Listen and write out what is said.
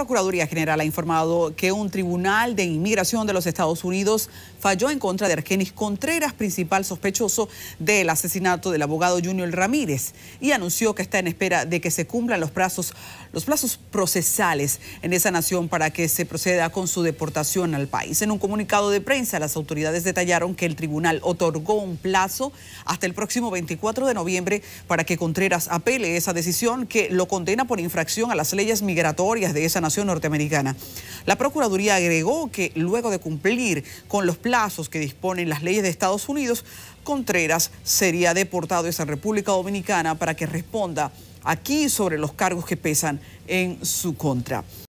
La Procuraduría General ha informado que un tribunal de inmigración de los Estados Unidos falló en contra de Argenis Contreras, principal sospechoso del asesinato del abogado Junior Ramírez, y anunció que está en espera de que se cumplan los plazos, los plazos procesales en esa nación para que se proceda con su deportación al país. En un comunicado de prensa, las autoridades detallaron que el tribunal otorgó un plazo hasta el próximo 24 de noviembre para que Contreras apele esa decisión que lo condena por infracción a las leyes migratorias de esa nación norteamericana. La Procuraduría agregó que luego de cumplir con los plazos que disponen las leyes de Estados Unidos, Contreras sería deportado a esa República Dominicana para que responda aquí sobre los cargos que pesan en su contra.